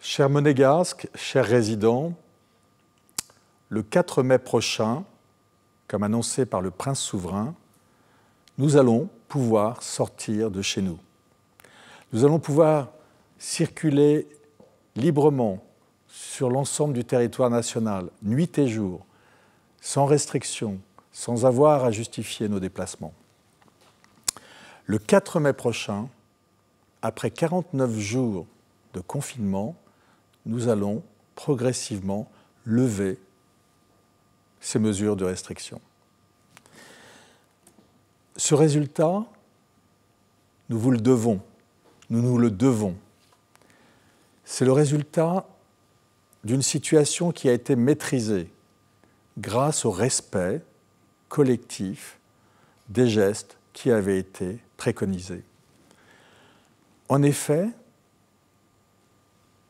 Chers monégasques, chers résidents, le 4 mai prochain, comme annoncé par le prince souverain, nous allons pouvoir sortir de chez nous. Nous allons pouvoir circuler librement sur l'ensemble du territoire national, nuit et jour, sans restriction, sans avoir à justifier nos déplacements. Le 4 mai prochain, après 49 jours de confinement, nous allons progressivement lever ces mesures de restriction. Ce résultat, nous vous le devons, nous nous le devons. C'est le résultat d'une situation qui a été maîtrisée grâce au respect collectif des gestes qui avaient été préconisés. En effet,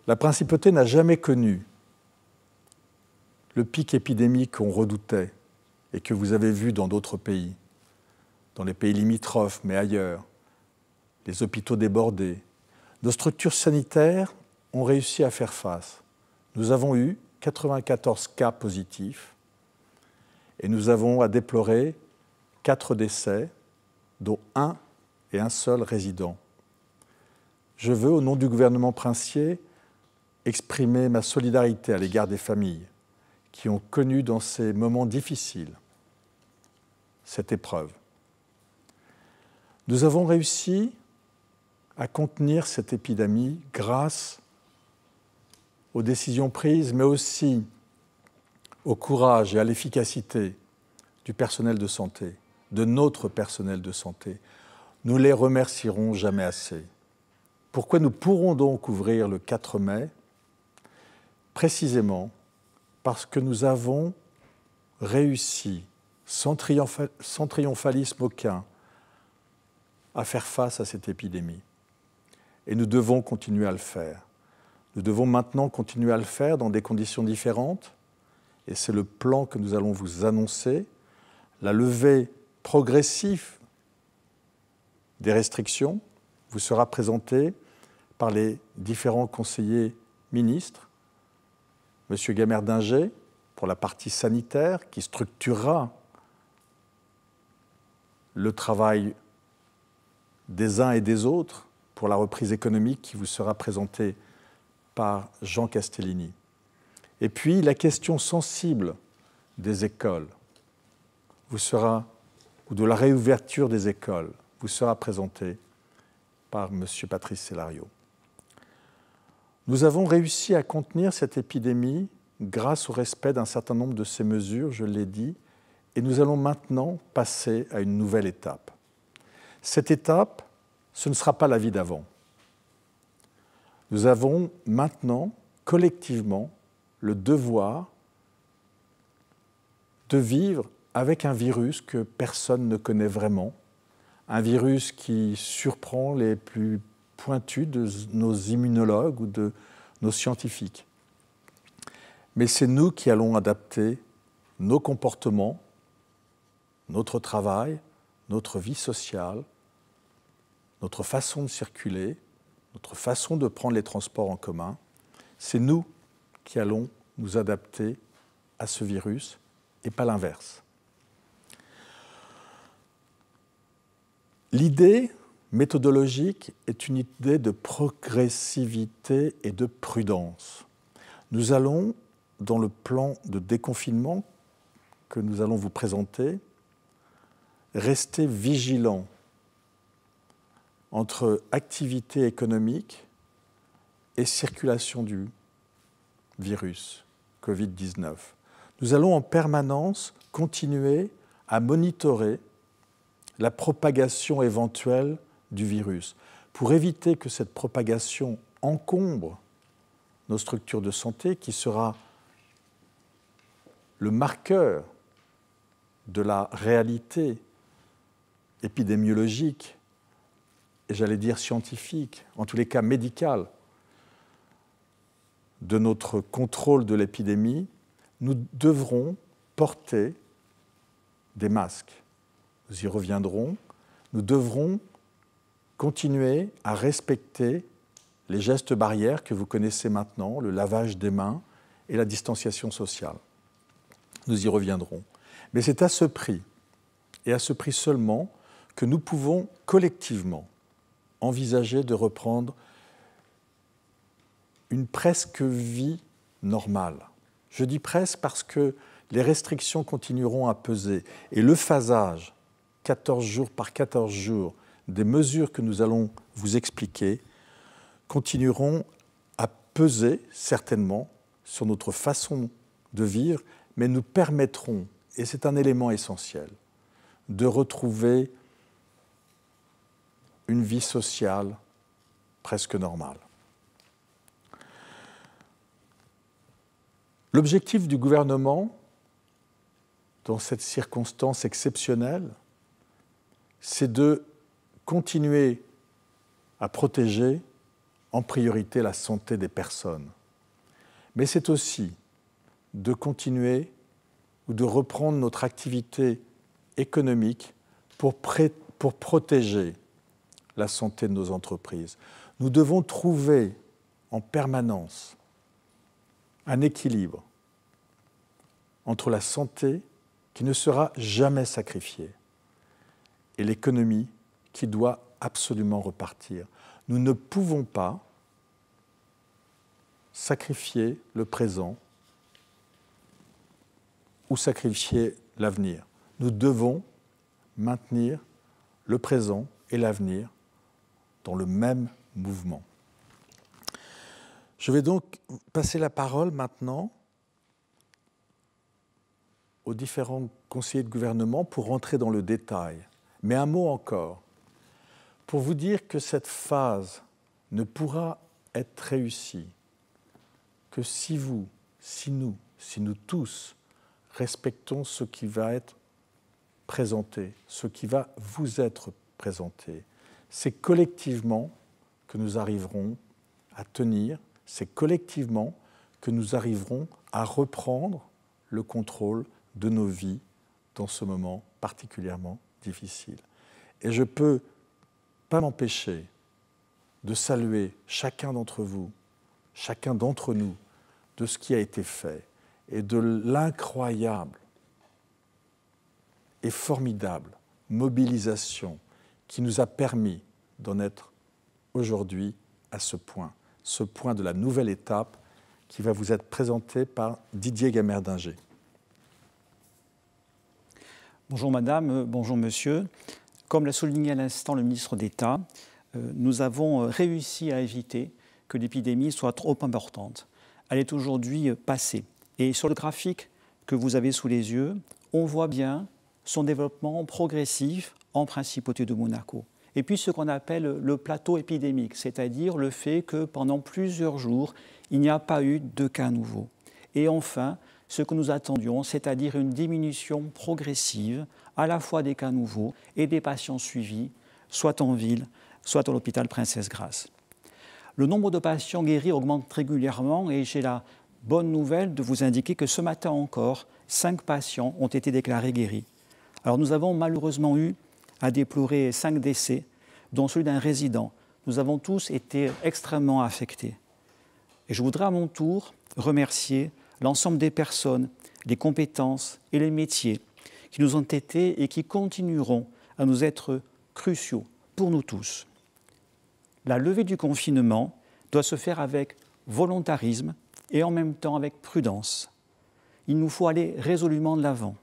la principauté n'a jamais connu le pic épidémique qu'on redoutait et que vous avez vu dans d'autres pays, dans les pays limitrophes, mais ailleurs, les hôpitaux débordés. Nos structures sanitaires ont réussi à faire face. Nous avons eu 94 cas positifs et nous avons à déplorer quatre décès, dont un et un seul résident. Je veux, au nom du gouvernement princier, exprimer ma solidarité à l'égard des familles qui ont connu dans ces moments difficiles cette épreuve. Nous avons réussi à contenir cette épidémie grâce aux décisions prises, mais aussi au courage et à l'efficacité du personnel de santé, de notre personnel de santé. Nous les remercierons jamais assez. Pourquoi nous pourrons donc ouvrir le 4 mai Précisément parce que nous avons réussi, sans, triomphalisme aucun, à faire face à cette épidémie. Et nous devons continuer à le faire. Nous devons maintenant continuer à le faire dans des conditions différentes. Et c'est le plan que nous allons vous annoncer. La levée progressive des restrictions vous sera présentée par les différents conseillers ministres M. Gamerdinger, pour la partie sanitaire, qui structurera le travail des uns et des autres pour la reprise économique qui vous sera présentée par Jean Castellini. Et puis la question sensible des écoles vous sera, ou de la réouverture des écoles, vous sera présentée par M. Patrice sellario nous avons réussi à contenir cette épidémie grâce au respect d'un certain nombre de ces mesures, je l'ai dit, et nous allons maintenant passer à une nouvelle étape. Cette étape, ce ne sera pas la vie d'avant. Nous avons maintenant, collectivement, le devoir de vivre avec un virus que personne ne connaît vraiment, un virus qui surprend les plus pointu de nos immunologues ou de nos scientifiques. Mais c'est nous qui allons adapter nos comportements, notre travail, notre vie sociale, notre façon de circuler, notre façon de prendre les transports en commun. C'est nous qui allons nous adapter à ce virus et pas l'inverse. L'idée méthodologique est une idée de progressivité et de prudence. Nous allons, dans le plan de déconfinement que nous allons vous présenter, rester vigilants entre activité économique et circulation du virus Covid-19. Nous allons en permanence continuer à monitorer la propagation éventuelle du virus, pour éviter que cette propagation encombre nos structures de santé, qui sera le marqueur de la réalité épidémiologique, et j'allais dire scientifique, en tous les cas médicale, de notre contrôle de l'épidémie, nous devrons porter des masques. Nous y reviendrons. Nous devrons continuez à respecter les gestes barrières que vous connaissez maintenant, le lavage des mains et la distanciation sociale. Nous y reviendrons. Mais c'est à ce prix, et à ce prix seulement, que nous pouvons collectivement envisager de reprendre une presque vie normale. Je dis presque parce que les restrictions continueront à peser et le phasage, 14 jours par 14 jours, des mesures que nous allons vous expliquer continueront à peser certainement sur notre façon de vivre, mais nous permettront, et c'est un élément essentiel, de retrouver une vie sociale presque normale. L'objectif du gouvernement, dans cette circonstance exceptionnelle, c'est de continuer à protéger en priorité la santé des personnes. Mais c'est aussi de continuer ou de reprendre notre activité économique pour, pour protéger la santé de nos entreprises. Nous devons trouver en permanence un équilibre entre la santé qui ne sera jamais sacrifiée et l'économie qui doit absolument repartir. Nous ne pouvons pas sacrifier le présent ou sacrifier l'avenir. Nous devons maintenir le présent et l'avenir dans le même mouvement. Je vais donc passer la parole maintenant aux différents conseillers de gouvernement pour rentrer dans le détail. Mais un mot encore pour vous dire que cette phase ne pourra être réussie que si vous, si nous, si nous tous respectons ce qui va être présenté, ce qui va vous être présenté. C'est collectivement que nous arriverons à tenir, c'est collectivement que nous arriverons à reprendre le contrôle de nos vies dans ce moment particulièrement difficile. Et je peux pas m'empêcher de saluer chacun d'entre vous, chacun d'entre nous, de ce qui a été fait et de l'incroyable et formidable mobilisation qui nous a permis d'en être aujourd'hui à ce point, ce point de la nouvelle étape qui va vous être présentée par Didier Gamerdinger. Bonjour madame, bonjour monsieur. Comme l'a souligné à l'instant le ministre d'État, euh, nous avons euh, réussi à éviter que l'épidémie soit trop importante. Elle est aujourd'hui euh, passée. Et sur le graphique que vous avez sous les yeux, on voit bien son développement progressif en principauté de Monaco. Et puis ce qu'on appelle le plateau épidémique, c'est-à-dire le fait que pendant plusieurs jours, il n'y a pas eu de cas nouveaux. Et enfin, ce que nous attendions, c'est-à-dire une diminution progressive à la fois des cas nouveaux et des patients suivis, soit en ville, soit à l'hôpital Princesse Grasse. Le nombre de patients guéris augmente régulièrement et j'ai la bonne nouvelle de vous indiquer que ce matin encore, cinq patients ont été déclarés guéris. Alors nous avons malheureusement eu à déplorer cinq décès, dont celui d'un résident. Nous avons tous été extrêmement affectés. Et je voudrais à mon tour remercier l'ensemble des personnes, les compétences et les métiers qui nous ont été et qui continueront à nous être cruciaux pour nous tous. La levée du confinement doit se faire avec volontarisme et en même temps avec prudence. Il nous faut aller résolument de l'avant,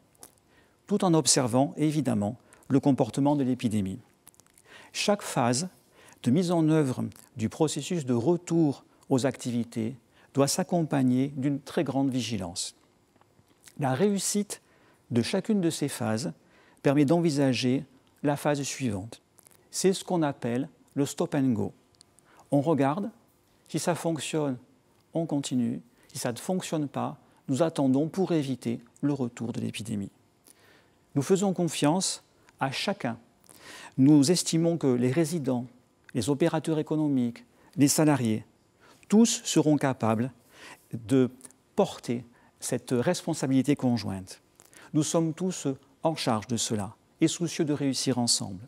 tout en observant évidemment le comportement de l'épidémie. Chaque phase de mise en œuvre du processus de retour aux activités doit s'accompagner d'une très grande vigilance. La réussite de chacune de ces phases permet d'envisager la phase suivante. C'est ce qu'on appelle le stop and go. On regarde, si ça fonctionne, on continue, si ça ne fonctionne pas, nous attendons pour éviter le retour de l'épidémie. Nous faisons confiance à chacun. Nous estimons que les résidents, les opérateurs économiques, les salariés, tous seront capables de porter cette responsabilité conjointe nous sommes tous en charge de cela et soucieux de réussir ensemble.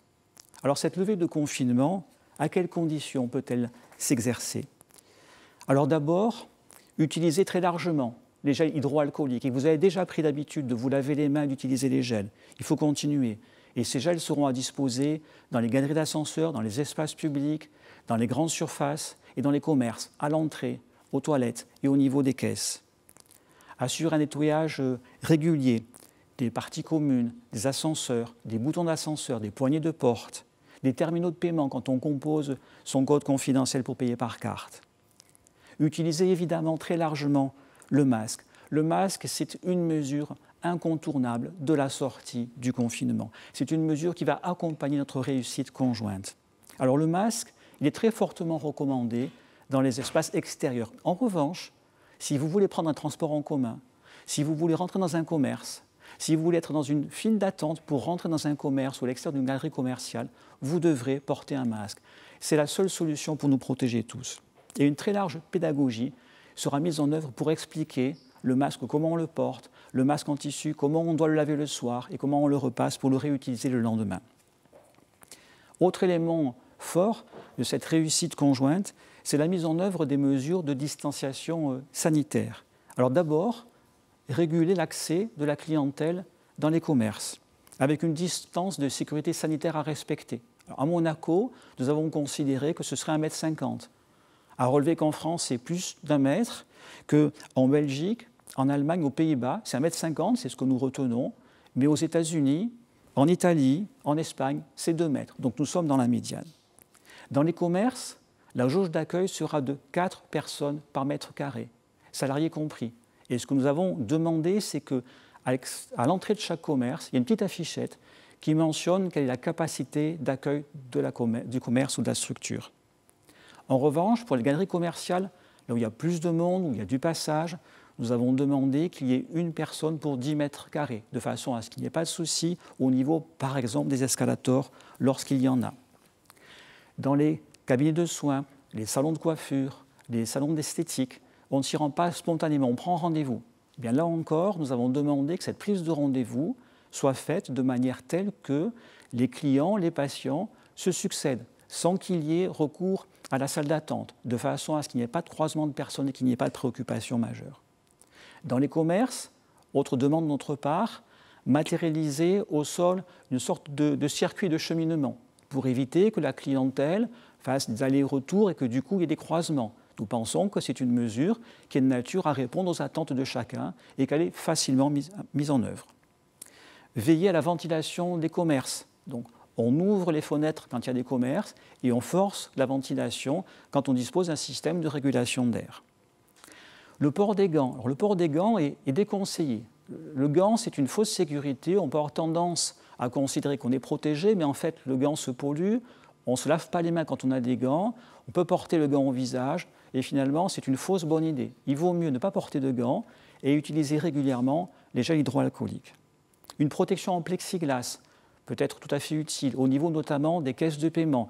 Alors cette levée de confinement, à quelles conditions peut-elle s'exercer Alors d'abord, utilisez très largement les gels hydroalcooliques. Et vous avez déjà pris l'habitude de vous laver les mains, d'utiliser les gels. Il faut continuer. Et ces gels seront à disposer dans les galeries d'ascenseurs, dans les espaces publics, dans les grandes surfaces et dans les commerces, à l'entrée, aux toilettes et au niveau des caisses. Assure un nettoyage euh, régulier des parties communes, des ascenseurs, des boutons d'ascenseur, des poignées de porte, des terminaux de paiement quand on compose son code confidentiel pour payer par carte. Utilisez évidemment très largement le masque. Le masque, c'est une mesure incontournable de la sortie du confinement. C'est une mesure qui va accompagner notre réussite conjointe. Alors le masque, il est très fortement recommandé dans les espaces extérieurs. En revanche, si vous voulez prendre un transport en commun, si vous voulez rentrer dans un commerce, si vous voulez être dans une file d'attente pour rentrer dans un commerce ou l'extérieur d'une galerie commerciale, vous devrez porter un masque. C'est la seule solution pour nous protéger tous. Et une très large pédagogie sera mise en œuvre pour expliquer le masque, comment on le porte, le masque en tissu, comment on doit le laver le soir et comment on le repasse pour le réutiliser le lendemain. Autre élément fort de cette réussite conjointe, c'est la mise en œuvre des mesures de distanciation euh, sanitaire. Alors d'abord, réguler l'accès de la clientèle dans les commerces, avec une distance de sécurité sanitaire à respecter. à Monaco, nous avons considéré que ce serait 1,50 m. À relever qu'en France, c'est plus d'un mètre, qu'en Belgique, en Allemagne, aux Pays-Bas, c'est 1,50 m, c'est ce que nous retenons, mais aux États-Unis, en Italie, en Espagne, c'est 2 mètres. Donc nous sommes dans la médiane. Dans les commerces, la jauge d'accueil sera de 4 personnes par mètre carré, salariés compris. Et ce que nous avons demandé, c'est que à l'entrée de chaque commerce, il y a une petite affichette qui mentionne quelle est la capacité d'accueil du commerce ou de la structure. En revanche, pour les galeries commerciales, là où il y a plus de monde, où il y a du passage, nous avons demandé qu'il y ait une personne pour 10 mètres carrés, de façon à ce qu'il n'y ait pas de souci au niveau, par exemple, des escalators lorsqu'il y en a. Dans les cabinets de soins, les salons de coiffure, les salons d'esthétique, on ne s'y rend pas spontanément, on prend rendez-vous. Eh bien là encore, nous avons demandé que cette prise de rendez-vous soit faite de manière telle que les clients, les patients se succèdent sans qu'il y ait recours à la salle d'attente, de façon à ce qu'il n'y ait pas de croisement de personnes et qu'il n'y ait pas de préoccupation majeure. Dans les commerces, autre demande de notre part, matérialiser au sol une sorte de, de circuit de cheminement pour éviter que la clientèle fasse des allers-retours et que du coup il y ait des croisements. Nous pensons que c'est une mesure qui est de nature à répondre aux attentes de chacun et qu'elle est facilement mise, en œuvre. Veiller à la ventilation des commerces. Donc, on ouvre les fenêtres quand il y a des commerces et on force la ventilation quand on dispose d'un système de régulation d'air. Le port des gants. le port des gants est, est déconseillé. Le gant, c'est une fausse sécurité. On peut avoir tendance à considérer qu'on est protégé, mais en fait, le gant se pollue. On ne se lave pas les mains quand on a des gants. On peut porter le gant au visage. Et finalement, c'est une fausse bonne idée. Il vaut mieux ne pas porter de gants et utiliser régulièrement les gels hydroalcooliques. Une protection en plexiglas peut être tout à fait utile, au niveau notamment des caisses de paiement.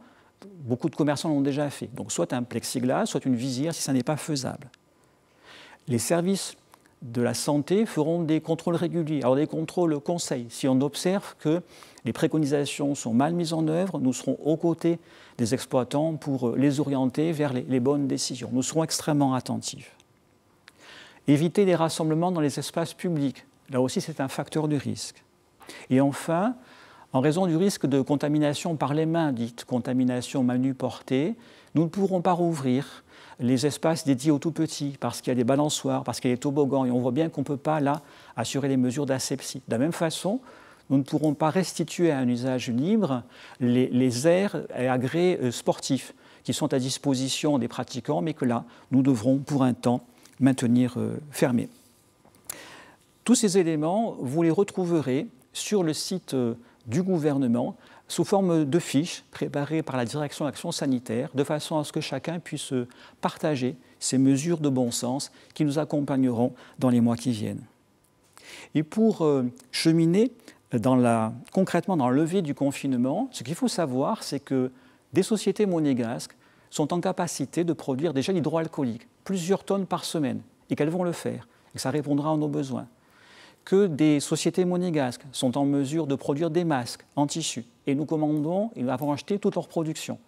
Beaucoup de commerçants l'ont déjà fait. Donc soit un plexiglas, soit une visière si ça n'est pas faisable. Les services de la santé feront des contrôles réguliers, alors des contrôles conseils. Si on observe que les préconisations sont mal mises en œuvre, nous serons aux côtés des exploitants pour euh, les orienter vers les, bonnes décisions. Nous serons extrêmement attentifs. Éviter les rassemblements dans les espaces publics, là aussi c'est un facteur de risque. Et enfin, en raison du risque de contamination par les mains, dite contamination portée, nous ne pourrons pas rouvrir les espaces dédiés aux tout petits, parce qu'il y a des balançoires, parce qu'il y a des toboggans, et on voit bien qu'on ne peut pas, là, assurer les mesures d'asepsie. De la même façon, nous ne pourrons pas restituer à un usage libre les, les aires et agrès euh, sportifs qui sont à disposition des pratiquants, mais que là, nous devrons pour un temps maintenir euh, fermés. Tous ces éléments, vous les retrouverez sur le site euh, du gouvernement sous forme de fiches préparées par la direction action sanitaire, de façon à ce que chacun puisse partager ces mesures de bon sens qui nous accompagneront dans les mois qui viennent. Et pour euh, cheminer concrètement dans le levier du confinement, ce qu'il faut savoir, c'est que des sociétés monégasques sont en capacité de produire déjà gels hydroalcooliques, plusieurs tonnes par semaine, et qu'elles vont le faire, et que ça répondra à nos besoins que des sociétés monégasques sont en mesure de produire des masques en tissu. Et nous commandons et nous avons acheté toute leur production.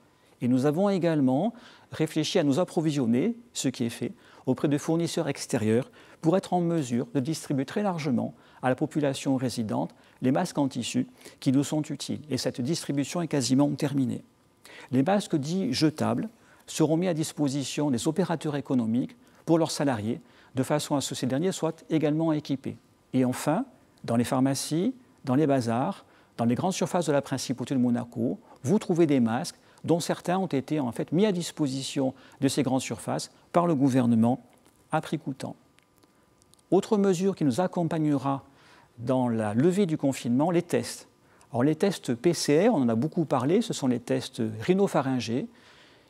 Et nous avons également réfléchi à nous approvisionner, ce qui est fait, auprès de fournisseurs extérieurs pour être en mesure de distribuer très largement à la population résidente les masques en tissu qui nous sont utiles. Et cette distribution est quasiment terminée. Les masques dits jetables seront mis à disposition des opérateurs économiques pour leurs salariés, de façon à ce que ces derniers soient également équipés. Et enfin, dans les pharmacies, dans les bazars, dans les grandes surfaces de la principauté de Monaco, vous trouvez des masques dont certains ont été en fait mis à disposition de ces grandes surfaces par le gouvernement à prix coûtant. Autre mesure qui nous accompagnera dans la levée du confinement, les tests. Alors les tests PCR, on en a beaucoup parlé, ce sont les tests rhinopharyngés.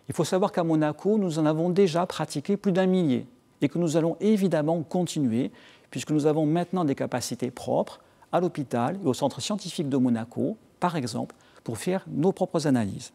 Il faut savoir qu'à Monaco, nous en avons déjà pratiqué plus d'un millier et que nous allons évidemment continuer puisque nous avons maintenant des capacités propres à l'hôpital et au centre scientifique de Monaco, par exemple, pour faire nos propres analyses.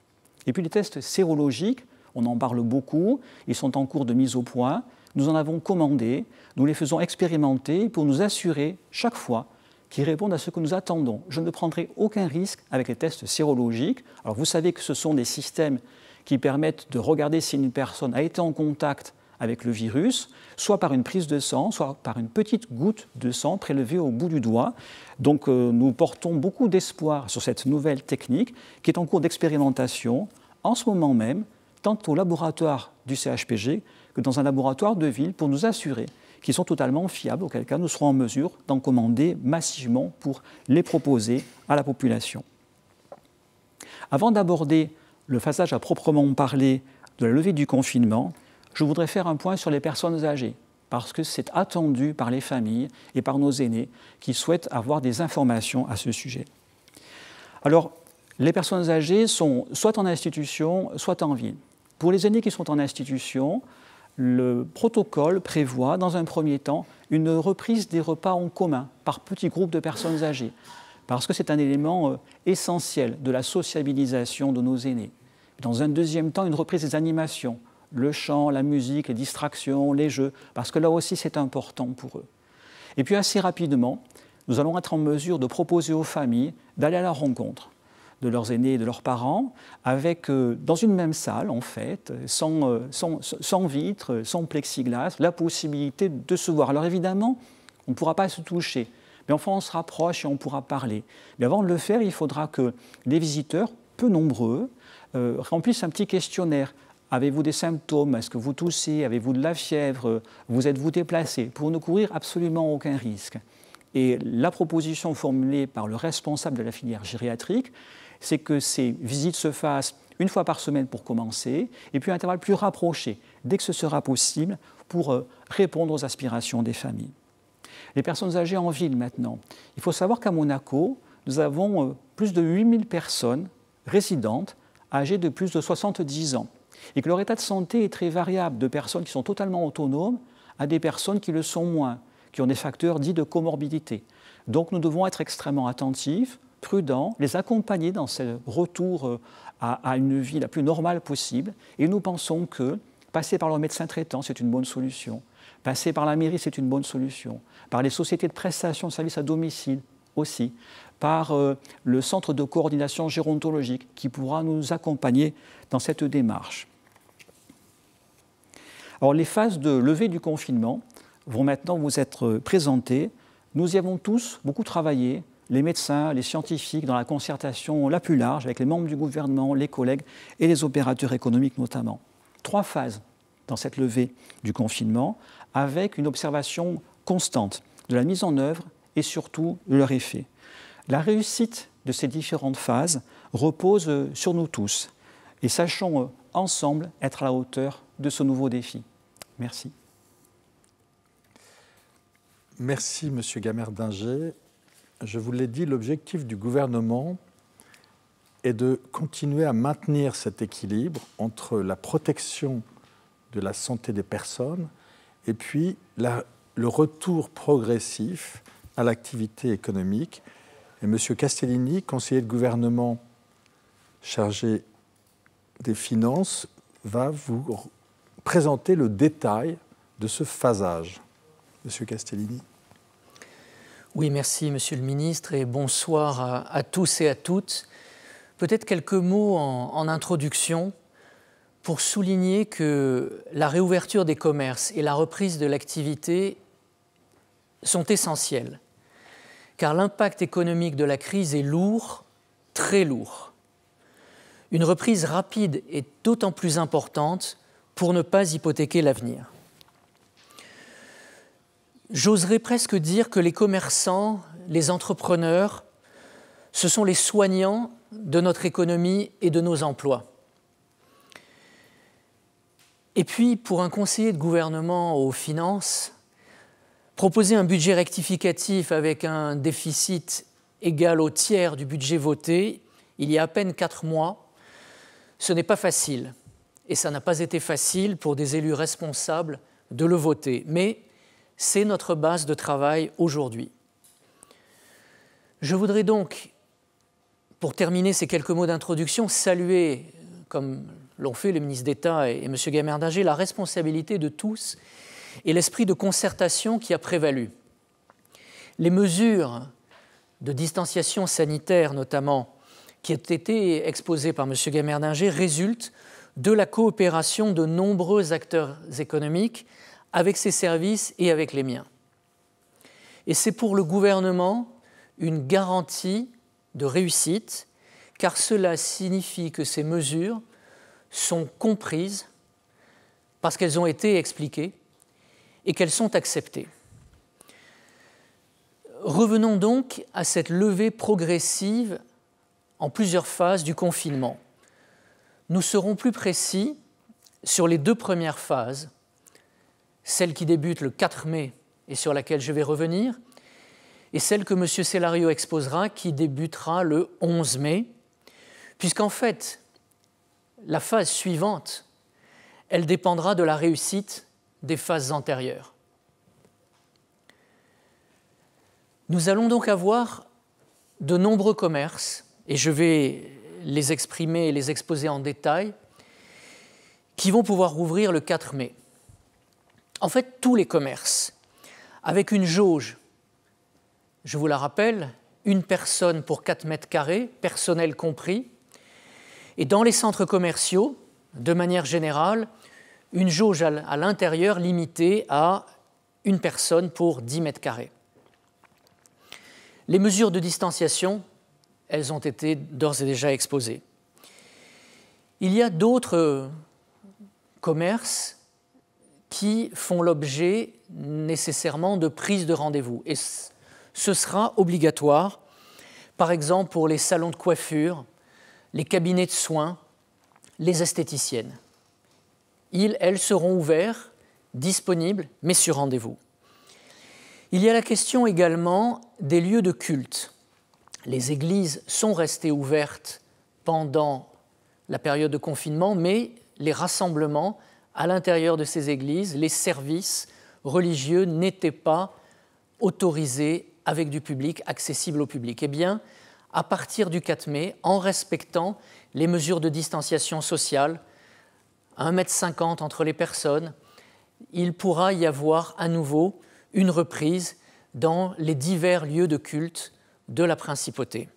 Et puis les tests sérologiques, on en parle beaucoup, ils sont en cours de mise au point, nous en avons commandé, nous les faisons expérimenter pour nous assurer chaque fois qu'ils répondent à ce que nous attendons. Je ne prendrai aucun risque avec les tests sérologiques. Alors vous savez que ce sont des systèmes qui permettent de regarder si une personne a été en contact avec le virus, soit par une prise de sang, soit par une petite goutte de sang prélevée au bout du doigt. Donc euh, nous portons beaucoup d'espoir sur cette nouvelle technique qui est en cours d'expérimentation en ce moment même, tant au laboratoire du CHPG que dans un laboratoire de ville pour nous assurer qu'ils sont totalement fiables, auquel cas nous serons en mesure d'en commander massivement pour les proposer à la population. Avant d'aborder le phasage à proprement parler de la levée du confinement, je voudrais faire un point sur les personnes âgées, parce que c'est attendu par les familles et par nos aînés qui souhaitent avoir des informations à ce sujet. Alors, les personnes âgées sont soit en institution, soit en ville. Pour les aînés qui sont en institution, le protocole prévoit, dans un premier temps, une reprise des repas en commun par petits groupes de personnes âgées, parce que c'est un élément euh, essentiel de la sociabilisation de nos aînés. Dans un deuxième temps, une reprise des animations, le chant, la musique, les distractions, les jeux, parce que là aussi c'est important pour eux. Et puis assez rapidement, nous allons être en mesure de proposer aux familles d'aller à la rencontre de leurs aînés et de leurs parents, avec, euh, dans une même salle en fait, sans, euh, sans, vitre, sans plexiglas, la possibilité de se voir. Alors évidemment, on ne pourra pas se toucher, mais enfin on se rapproche et on pourra parler. Mais avant de le faire, il faudra que les visiteurs, peu nombreux, euh, remplissent un petit questionnaire Avez-vous des symptômes Est-ce que vous toussez Avez-vous de la fièvre Vous êtes-vous déplacé Pour ne courir absolument aucun risque. Et la proposition formulée par le responsable de la filière gériatrique, c'est que ces visites se fassent une fois par semaine pour commencer, et puis à intervalle plus rapproché, dès que ce sera possible, pour euh, répondre aux aspirations des familles. Les personnes âgées en ville maintenant. Il faut savoir qu'à Monaco, nous avons euh, plus de 8000 personnes résidentes âgées de plus de 70 ans et que leur état de santé est très variable de personnes qui sont totalement autonomes à des personnes qui le sont moins, qui ont des facteurs dits de comorbidité. Donc nous devons être extrêmement attentifs, prudents, les accompagner dans ce retour euh, à, une vie la plus normale possible. Et nous pensons que passer par leur médecin traitant, c'est une bonne solution. Passer par la mairie, c'est une bonne solution. Par les sociétés de prestation de services à domicile aussi. Par euh, le centre de coordination gérontologique qui pourra nous accompagner dans cette démarche les phases de levée du confinement vont maintenant vous être présentées. Nous y avons tous beaucoup travaillé, les médecins, les scientifiques, dans la concertation la plus large avec les membres du gouvernement, les collègues et les opérateurs économiques notamment. Trois phases dans cette levée du confinement, avec une observation constante de la mise en œuvre et surtout de leur effet. La réussite de ces différentes phases repose sur nous tous et sachons ensemble être à la hauteur de ce nouveau défi. Merci. Merci, Monsieur dinger Je vous l'ai dit, l'objectif du gouvernement est de continuer à maintenir cet équilibre entre la protection de la santé des personnes et puis le retour progressif à l'activité économique. Et M. Castellini, conseiller de gouvernement chargé des finances, va vous présenter le détail de ce phasage. Monsieur Castellini. Oui, merci Monsieur le Ministre et bonsoir à, tous et à toutes. Peut-être quelques mots en, en introduction pour souligner que la réouverture des commerces et la reprise de l'activité sont essentielles, car l'impact économique de la crise est lourd, très lourd. Une reprise rapide est d'autant plus importante pour ne pas hypothéquer l'avenir. J'oserais presque dire que les commerçants, les entrepreneurs, ce sont les soignants de notre économie et de nos emplois. Et puis, pour un conseiller de gouvernement aux finances, proposer un budget rectificatif avec un déficit égal au tiers du budget voté il y a à peine quatre mois, ce n'est pas facile et ça n'a pas été facile pour des élus responsables de le voter, mais c'est notre base de travail aujourd'hui. Je voudrais donc, pour terminer ces quelques mots d'introduction, saluer, comme l'ont fait les ministres d'État et, et M. Gamerdinger, la responsabilité de tous et l'esprit de concertation qui a prévalu. Les mesures de distanciation sanitaire, notamment, qui ont été exposées par M. Gamerdinger, résultent de la coopération de nombreux acteurs économiques avec ses services et avec les miens. Et c'est pour le gouvernement une garantie de réussite, car cela signifie que ces mesures sont comprises parce qu'elles ont été expliquées et qu'elles sont acceptées. Revenons donc à cette levée progressive en plusieurs phases du confinement. Nous serons plus précis sur les deux premières phases, celle qui débute le 4 mai et sur laquelle je vais revenir, et celle que M. Cellario exposera qui débutera le 11 mai, puisqu'en fait, la phase suivante, elle dépendra de la réussite des phases antérieures. Nous allons donc avoir de nombreux commerces, et je vais les exprimer et les exposer en détail, qui vont pouvoir rouvrir le 4 mai. En fait, tous les commerces, avec une jauge, je vous la rappelle, une personne pour 4 mètres carrés, personnel compris, et dans les centres commerciaux, de manière générale, une jauge à l'intérieur limitée à une personne pour 10 mètres carrés. Les mesures de distanciation elles ont été d'ores et déjà exposées. Il y a d'autres commerces qui font l'objet nécessairement de prises de rendez-vous. Et ce sera obligatoire, par exemple pour les salons de coiffure, les cabinets de soins, les esthéticiennes. Ils, elles seront ouverts, disponibles, mais sur rendez-vous. Il y a la question également des lieux de culte les églises sont restées ouvertes pendant la période de confinement, mais les rassemblements à l'intérieur de ces églises, les services religieux n'étaient pas autorisés avec du public, accessibles au public. Eh bien, à partir du 4 mai, en respectant les mesures de distanciation sociale, à 1,50 m entre les personnes, il pourra y avoir à nouveau une reprise dans les divers lieux de culte de la principauté.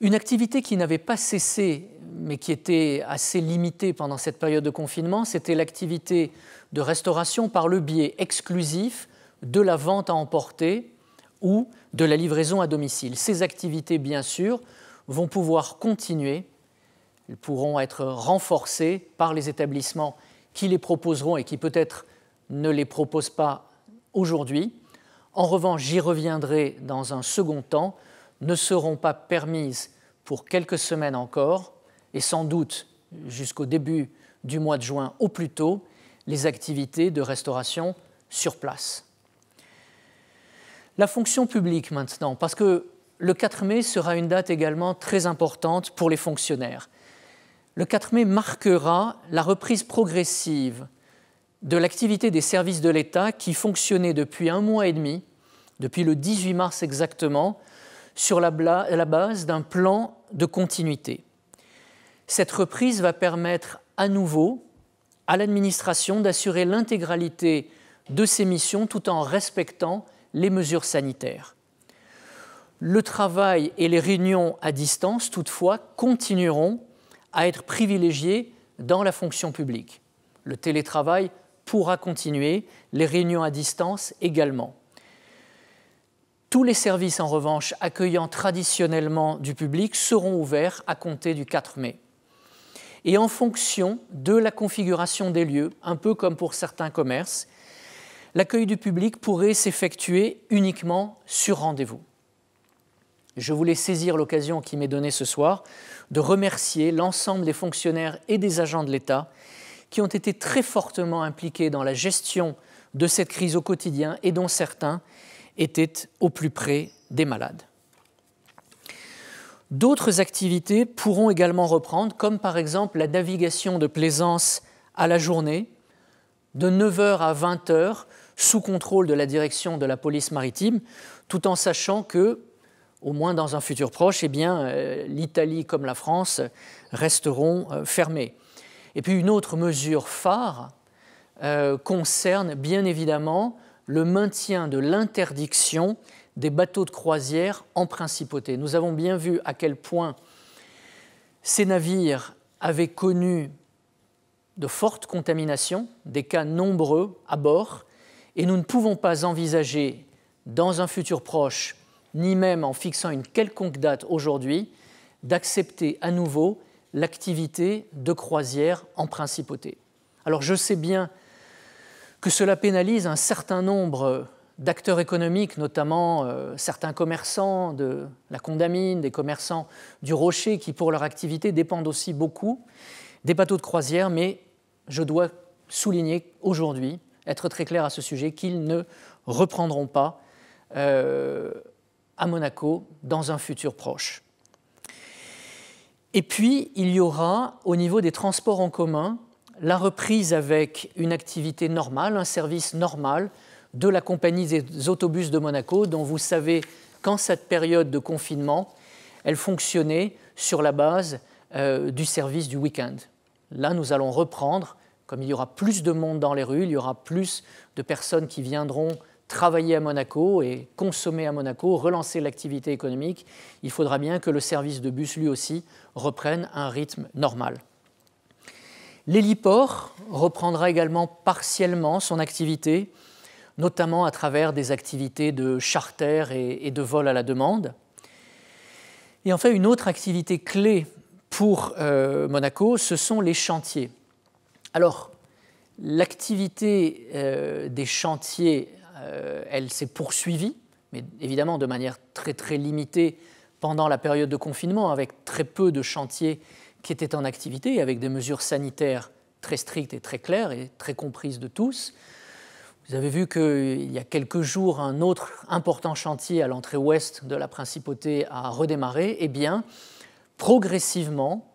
Une activité qui n'avait pas cessé, mais qui était assez limitée pendant cette période de confinement, c'était l'activité de restauration par le biais exclusif de la vente à emporter ou de la livraison à domicile. Ces activités, bien sûr, vont pouvoir continuer, elles pourront être renforcées par les établissements qui les proposeront et qui peut-être ne les proposent pas aujourd'hui en revanche, j'y reviendrai dans un second temps, ne seront pas permises pour quelques semaines encore, et sans doute jusqu'au début du mois de juin au plus tôt, les activités de restauration sur place. La fonction publique maintenant, parce que le 4 mai sera une date également très importante pour les fonctionnaires. Le 4 mai marquera la reprise progressive de l'activité des services de l'État qui fonctionnait depuis un mois et demi, depuis le 18 mars exactement, sur la, base d'un plan de continuité. Cette reprise va permettre à nouveau à l'administration d'assurer l'intégralité de ses missions tout en respectant les mesures sanitaires. Le travail et les réunions à distance, toutefois, continueront à être privilégiés dans la fonction publique. Le télétravail pourra continuer, les réunions à distance également. Tous les services, en revanche, accueillant traditionnellement du public seront ouverts à compter du 4 mai. Et en fonction de la configuration des lieux, un peu comme pour certains commerces, l'accueil du public pourrait s'effectuer uniquement sur rendez-vous. Je voulais saisir l'occasion qui m'est donnée ce soir de remercier l'ensemble des fonctionnaires et des agents de l'État qui ont été très fortement impliqués dans la gestion de cette crise au quotidien et dont certains étaient au plus près des malades. D'autres activités pourront également reprendre, comme par exemple la navigation de plaisance à la journée, de 9h à 20h, sous contrôle de la direction de la police maritime, tout en sachant que, au moins dans un futur proche, eh euh, l'Italie comme la France resteront euh, fermées. Et puis une autre mesure phare euh, concerne bien évidemment le maintien de l'interdiction des bateaux de croisière en principauté. Nous avons bien vu à quel point ces navires avaient connu de fortes contaminations, des cas nombreux à bord, et nous ne pouvons pas envisager dans un futur proche, ni même en fixant une quelconque date aujourd'hui, d'accepter à nouveau l'activité de croisière en principauté. Alors je sais bien que cela pénalise un certain nombre d'acteurs économiques, notamment euh, certains commerçants de la Condamine, des commerçants du Rocher, qui pour leur activité dépendent aussi beaucoup des bateaux de croisière, mais je dois souligner aujourd'hui, être très clair à ce sujet, qu'ils ne reprendront pas euh, à Monaco dans un futur proche. Et puis, il y aura, au niveau des transports en commun, la reprise avec une activité normale, un service normal de la compagnie des autobus de Monaco, dont vous savez qu'en cette période de confinement, elle fonctionnait sur la base euh, du service du week-end. Là, nous allons reprendre, comme il y aura plus de monde dans les rues, il y aura plus de personnes qui viendront travailler à Monaco et consommer à Monaco, relancer l'activité économique, il faudra bien que le service de bus lui aussi reprenne un rythme normal. L'héliport reprendra également partiellement son activité, notamment à travers des activités de charter et de vol à la demande. Et enfin, une autre activité clé pour euh, Monaco, ce sont les chantiers. Alors, l'activité euh, des chantiers euh, elle s'est poursuivie, mais évidemment de manière très très limitée pendant la période de confinement, avec très peu de chantiers qui étaient en activité, avec des mesures sanitaires très strictes et très claires et très comprises de tous. Vous avez vu qu'il y a quelques jours, un autre important chantier à l'entrée ouest de la principauté a redémarré. Eh bien, progressivement,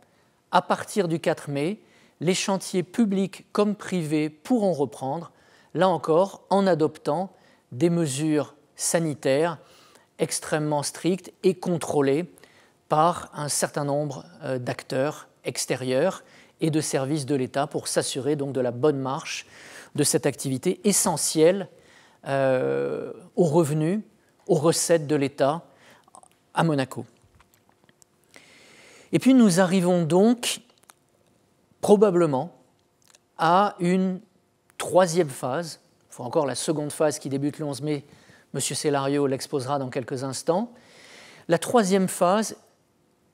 à partir du 4 mai, les chantiers publics comme privés pourront reprendre là encore, en adoptant des mesures sanitaires extrêmement strictes et contrôlées par un certain nombre euh, d'acteurs extérieurs et de services de l'État pour s'assurer donc de la bonne marche de cette activité essentielle euh, aux revenus, aux recettes de l'État à Monaco. Et puis nous arrivons donc probablement à une troisième phase, il faut encore la seconde phase qui débute le 11 mai, M. Cellario l'exposera dans quelques instants. La troisième phase,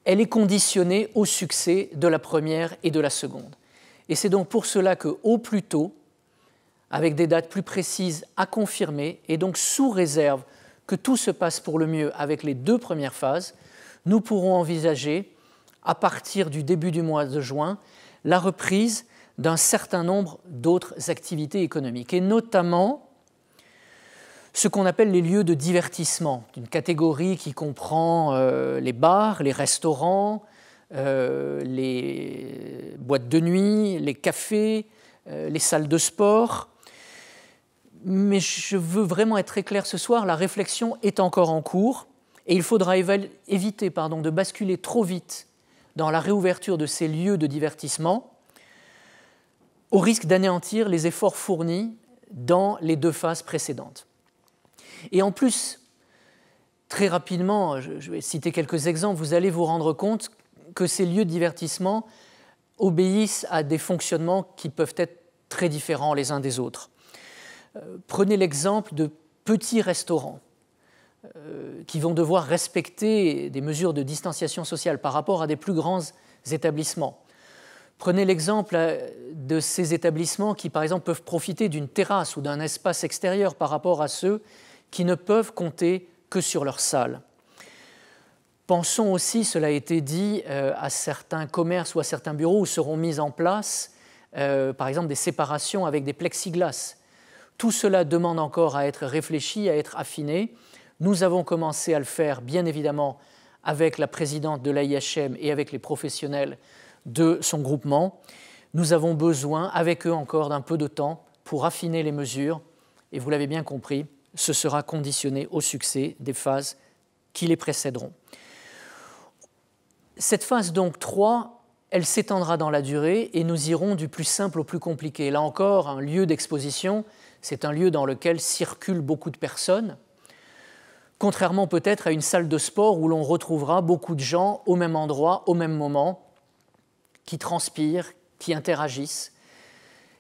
elle est conditionnée au succès de la première et de la seconde. Et c'est donc pour cela que, au plus tôt, avec des dates plus précises à confirmer, et donc sous réserve que tout se passe pour le mieux avec les deux premières phases, nous pourrons envisager, à partir du début du mois de juin, la reprise d'un certain nombre d'autres activités économiques, et notamment ce qu'on appelle les lieux de divertissement, une catégorie qui comprend euh, les bars, les restaurants, euh, les boîtes de nuit, les cafés, euh, les salles de sport. Mais je veux vraiment être très clair ce soir, la réflexion est encore en cours et il faudra éviter pardon, de basculer trop vite dans la réouverture de ces lieux de divertissement au risque d'anéantir les efforts fournis dans les deux phases précédentes. Et en plus, très rapidement, je vais citer quelques exemples, vous allez vous rendre compte que ces lieux de divertissement obéissent à des fonctionnements qui peuvent être très différents les uns des autres. Euh, prenez l'exemple de petits restaurants euh, qui vont devoir respecter des mesures de distanciation sociale par rapport à des plus grands établissements. Prenez l'exemple euh, de ces établissements qui, par exemple, peuvent profiter d'une terrasse ou d'un espace extérieur par rapport à ceux qui ne peuvent compter que sur leur salle. Pensons aussi, cela a été dit, euh, à certains commerces ou à certains bureaux où seront mises en place, euh, par exemple, des séparations avec des plexiglas. Tout cela demande encore à être réfléchi, à être affiné. Nous avons commencé à le faire, bien évidemment, avec la présidente de l'AIHM et avec les professionnels de son groupement. Nous avons besoin, avec eux encore, d'un peu de temps pour affiner les mesures. Et vous l'avez bien compris, ce sera conditionné au succès des phases qui les précéderont. Cette phase donc 3, elle s'étendra dans la durée et nous irons du plus simple au plus compliqué. Là encore, un lieu d'exposition, c'est un lieu dans lequel circulent beaucoup de personnes, contrairement peut-être à une salle de sport où l'on retrouvera beaucoup de gens au même endroit, au même moment, qui transpirent, qui interagissent.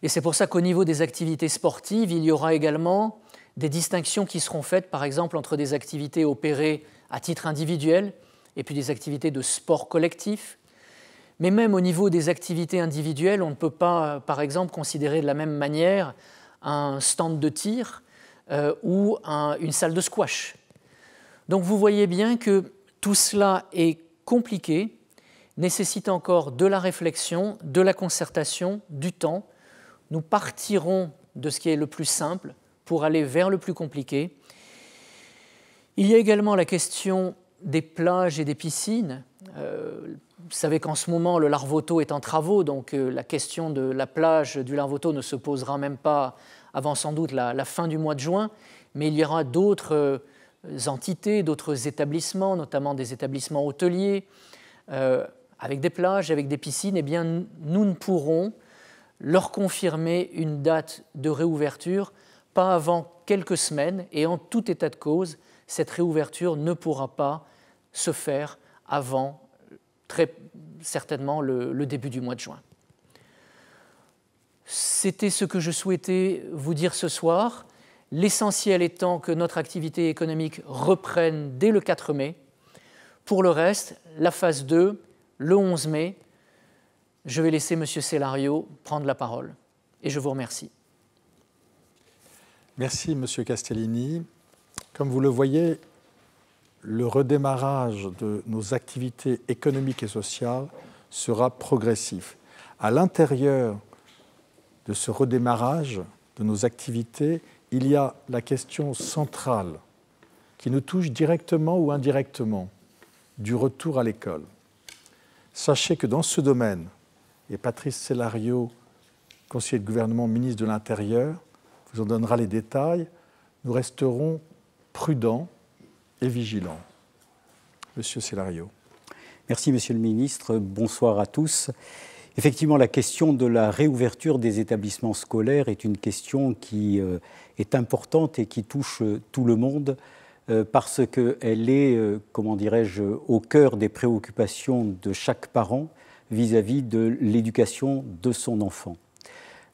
Et c'est pour ça qu'au niveau des activités sportives, il y aura également des distinctions qui seront faites, par exemple, entre des activités opérées à titre individuel et puis des activités de sport collectif. Mais même au niveau des activités individuelles, on ne peut pas, euh, par exemple, considérer de la même manière un stand de tir euh, ou une salle de squash. Donc vous voyez bien que tout cela est compliqué nécessite encore de la réflexion, de la concertation, du temps. Nous partirons de ce qui est le plus simple pour aller vers le plus compliqué. Il y a également la question des plages et des piscines. Euh, vous savez qu'en ce moment, le Larvoto est en travaux, donc euh, la question de la plage du Larvoto ne se posera même pas avant sans doute la, fin du mois de juin, mais il y aura d'autres euh, entités, d'autres établissements, notamment des établissements hôteliers, avec des plages, avec des piscines, eh bien, nous ne pourrons leur confirmer une date de réouverture pas avant quelques semaines et en tout état de cause, cette réouverture ne pourra pas se faire avant très certainement le, le début du mois de juin. C'était ce que je souhaitais vous dire ce soir, l'essentiel étant que notre activité économique reprenne dès le 4 mai. Pour le reste, la phase 2 le 11 mai, je vais laisser M. Cellario prendre la parole et je vous remercie. Merci, M. Castellini. Comme vous le voyez, le redémarrage de nos activités économiques et sociales sera progressif. À l'intérieur de ce redémarrage de nos activités, il y a la question centrale qui nous touche directement ou indirectement du retour à l'école. Sachez que dans ce domaine, et Patrice Cellario, conseiller de gouvernement, ministre de l'Intérieur, vous en donnera les détails, nous resterons prudents et vigilants. Monsieur Celario. Merci, Monsieur le Ministre. Bonsoir à tous. Effectivement, la question de la réouverture des établissements scolaires est une question qui euh, est importante et qui touche euh, tout le monde. Euh, parce qu'elle est, euh, comment dirais-je, au cœur des préoccupations de chaque parent vis-à-vis de l'éducation de son enfant.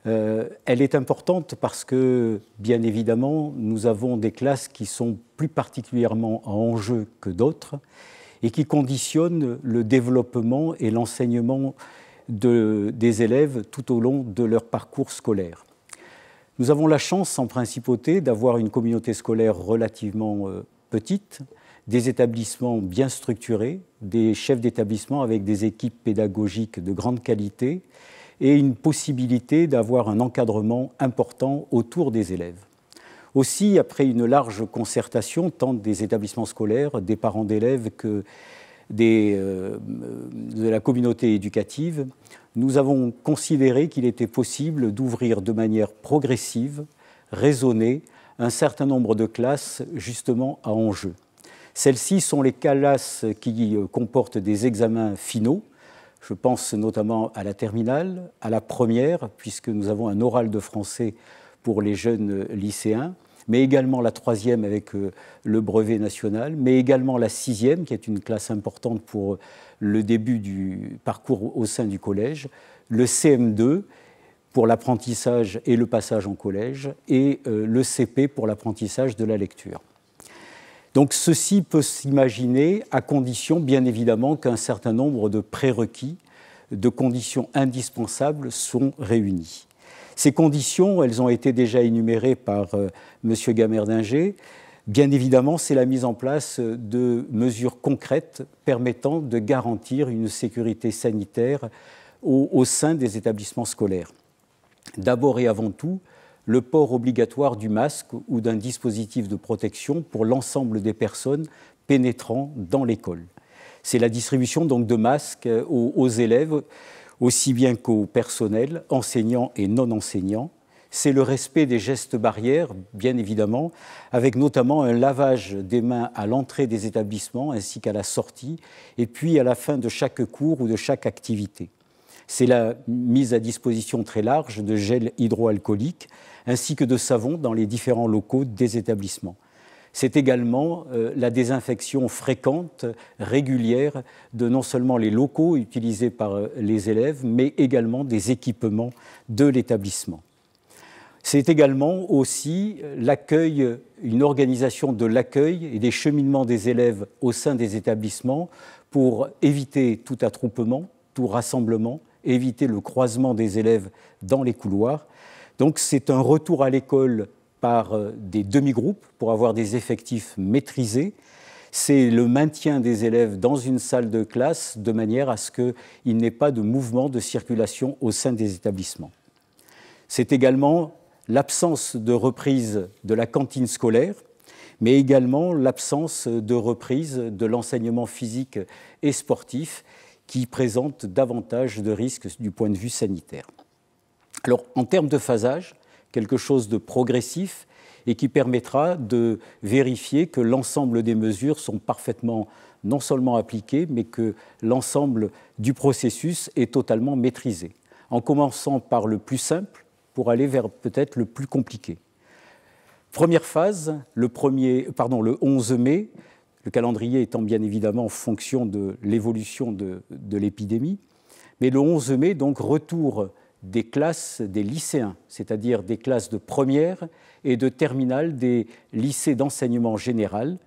Euh, elle est importante parce que, bien évidemment, nous avons des classes qui sont plus particulièrement en jeu que d'autres et qui conditionnent le développement et l'enseignement des élèves tout au long de leur parcours scolaire. Nous avons la chance en principauté d'avoir une communauté scolaire relativement euh, petite, des établissements bien structurés, des chefs d'établissement avec des équipes pédagogiques de grande qualité et une possibilité d'avoir un encadrement important autour des élèves. Aussi, après une large concertation, tant des établissements scolaires, des parents d'élèves que euh, de la communauté éducative, nous avons considéré qu'il était possible d'ouvrir de manière progressive, raisonnée, un certain nombre de classes justement à enjeu. Celles-ci sont les classes qui comportent des examens finaux. Je pense notamment à la terminale, à la première, puisque nous avons un oral de français pour les jeunes lycéens, mais également la troisième avec euh, le brevet national, mais également la sixième, qui est une classe importante pour le début du parcours au sein du collège, le CM2 pour l'apprentissage et le passage en collège, et euh, le CP pour l'apprentissage de la lecture. Donc ceci peut s'imaginer à condition, bien évidemment, qu'un certain nombre de prérequis, de conditions indispensables sont réunies. Ces conditions, elles ont été déjà énumérées par euh, M. Gamerdinger, Bien évidemment, c'est la mise en place de mesures concrètes permettant de garantir une sécurité sanitaire au, sein des établissements scolaires. D'abord et avant tout, le port obligatoire du masque ou d'un dispositif de protection pour l'ensemble des personnes pénétrant dans l'école. C'est la distribution donc de masques aux, aux élèves, aussi bien qu'au personnel, enseignants et non enseignants, c'est le respect des gestes barrières, bien évidemment, avec notamment un lavage des mains à l'entrée des établissements ainsi qu'à la sortie, et puis à la fin de chaque cours ou de chaque activité. C'est la mise à disposition très large de gel hydroalcoolique ainsi que de savon dans les différents locaux des établissements. C'est également euh, la désinfection fréquente, régulière, de non seulement les locaux utilisés par euh, les élèves, mais également des équipements de l'établissement. C'est également aussi euh, l'accueil, euh, une organisation de l'accueil et des cheminements des élèves au sein des établissements pour éviter tout attroupement, tout rassemblement, éviter le croisement des élèves dans les couloirs. Donc c'est un retour à l'école par euh, des demi-groupes pour avoir des effectifs maîtrisés. C'est le maintien des élèves dans une salle de classe de manière à ce qu'il n'y ait pas de mouvement de circulation au sein des établissements. C'est également l'absence de reprise de la cantine scolaire, mais également l'absence de reprise de l'enseignement physique et sportif qui présente davantage de risques du point de vue sanitaire. Alors en termes de phasage, quelque chose de progressif et qui permettra de vérifier que l'ensemble des mesures sont parfaitement non seulement appliquées, mais que l'ensemble du processus est totalement maîtrisé. En commençant par le plus simple, pour aller vers peut-être le plus compliqué. Première phase, le, premier, pardon, le 11 mai, le calendrier étant bien évidemment en fonction de l'évolution de, de l'épidémie, mais le 11 mai, donc retour des classes des lycéens, c'est-à-dire des classes de première et de terminale des lycées d'enseignement général.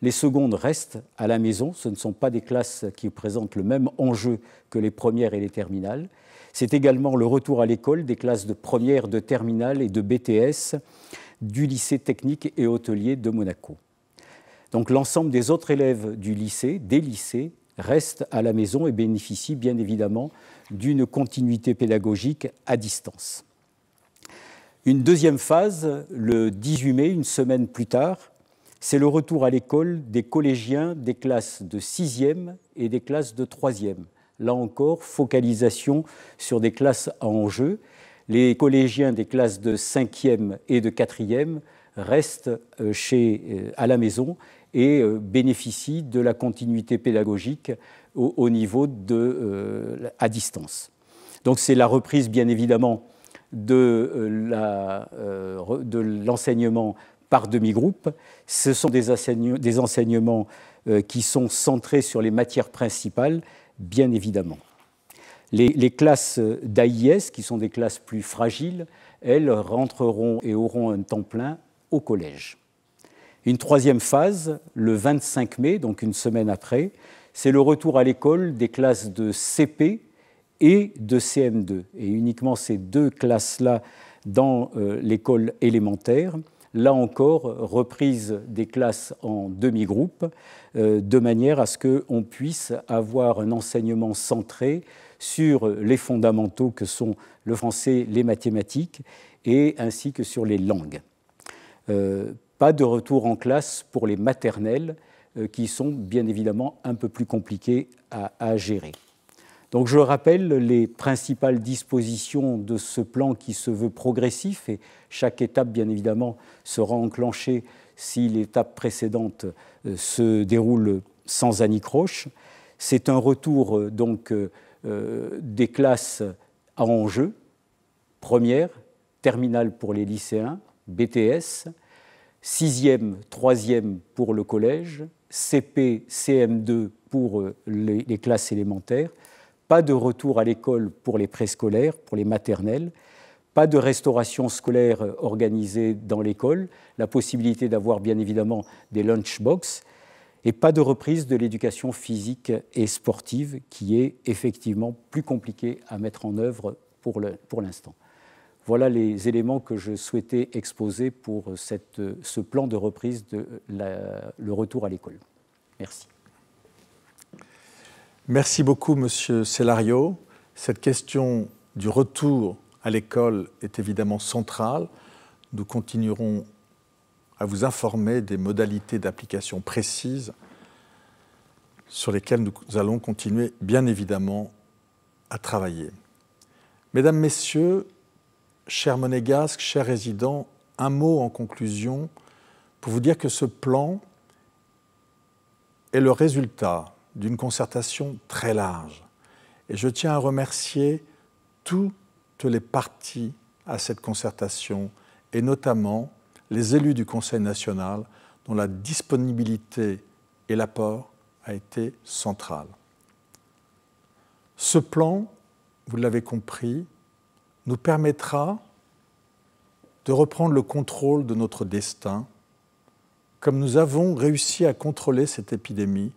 Les secondes restent à la maison, ce ne sont pas des classes qui présentent le même enjeu que les premières et les terminales, c'est également le retour à l'école des classes de première, de terminale et de BTS du lycée technique et hôtelier de Monaco. Donc l'ensemble des autres élèves du lycée, des lycées, restent à la maison et bénéficient bien évidemment d'une continuité pédagogique à distance. Une deuxième phase, le 18 mai, une semaine plus tard, c'est le retour à l'école des collégiens des classes de 6 et des classes de troisième là encore, focalisation sur des classes en enjeu. Les collégiens des classes de 5e et de 4e restent euh, euh, à la maison et euh, bénéficient de la continuité pédagogique au, niveau de, à distance. Donc c'est la reprise, bien évidemment, de l'enseignement par demi-groupe. Ce sont des, enseignements qui sont centrés sur les matières principales bien évidemment. Les, classes d'AIS, qui sont des classes plus fragiles, elles rentreront et auront un temps plein au collège. Une troisième phase, le 25 mai, donc une semaine après, c'est le retour à l'école des classes de CP et de CM2. Et uniquement ces deux classes-là dans euh, l'école élémentaire là encore reprise des classes en demi groupes euh, de manière à ce qu'on puisse avoir un enseignement centré sur les fondamentaux que sont le français, les mathématiques, et ainsi que sur les langues. Euh, pas de retour en classe pour les maternelles, euh, qui sont bien évidemment un peu plus compliquées à gérer. Donc je rappelle les principales dispositions de ce plan qui se veut progressif et chaque étape, bien évidemment, sera enclenchée si l'étape précédente euh, se déroule sans anicroche. C'est un retour euh, donc euh, des classes à enjeu, première, terminale pour les lycéens, BTS, sixième, troisième pour le collège, CP, CM2 pour les classes élémentaires pas de retour à l'école pour les préscolaires, pour les maternelles, pas de restauration scolaire euh, organisée dans l'école, la possibilité d'avoir bien évidemment des lunchbox, et pas de reprise de l'éducation physique et sportive qui est effectivement plus compliquée à mettre en œuvre pour l'instant. voilà les éléments que je souhaitais exposer pour euh, euh, ce plan de reprise de le retour à l'école. Merci. Merci beaucoup, Monsieur Cellario. Cette question du retour à l'école est évidemment centrale. Nous continuerons à vous informer des modalités d'application précises sur lesquelles nous allons continuer, bien évidemment, à travailler. Mesdames, Messieurs, chers monégasques, chers résidents, un mot en conclusion pour vous dire que ce plan est le résultat d'une concertation très large. Et je tiens à remercier toutes les parties à cette concertation, et notamment les élus du Conseil national, dont la disponibilité et l'apport a été central. Ce plan, vous l'avez compris, nous permettra de reprendre le contrôle de notre destin, comme nous avons réussi à contrôler cette épidémie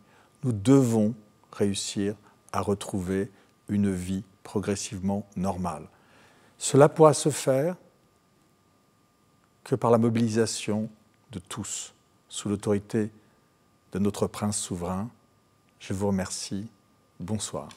nous devons réussir à retrouver une vie progressivement normale. Cela pourra se faire que par la mobilisation de tous, sous l'autorité de notre prince souverain. Je vous remercie. Bonsoir.